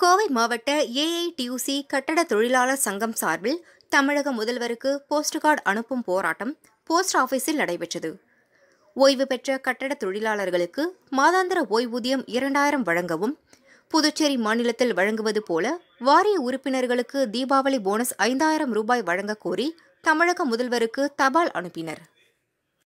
கோவை மாவட்ட ஏஐடியூசி கட்டட தொழிலாளர் சங்கம் சார்பில் தமிழக முதல்வருக்கு போஸ்ட் கார்டு அனுப்பும் போராட்டம் போஸ்ட் ஆஃபீஸில் நடைபெற்றது ஓய்வு பெற்ற கட்டட தொழிலாளர்களுக்கு மாதாந்திர ஓய்வூதியம் இரண்டாயிரம் வழங்கவும் புதுச்சேரி மாநிலத்தில் வழங்குவது போல வாரிய உறுப்பினர்களுக்கு தீபாவளி போனஸ் ஐந்தாயிரம் ரூபாய் வழங்க கோரி தமிழக முதல்வருக்கு தபால் அனுப்பினர்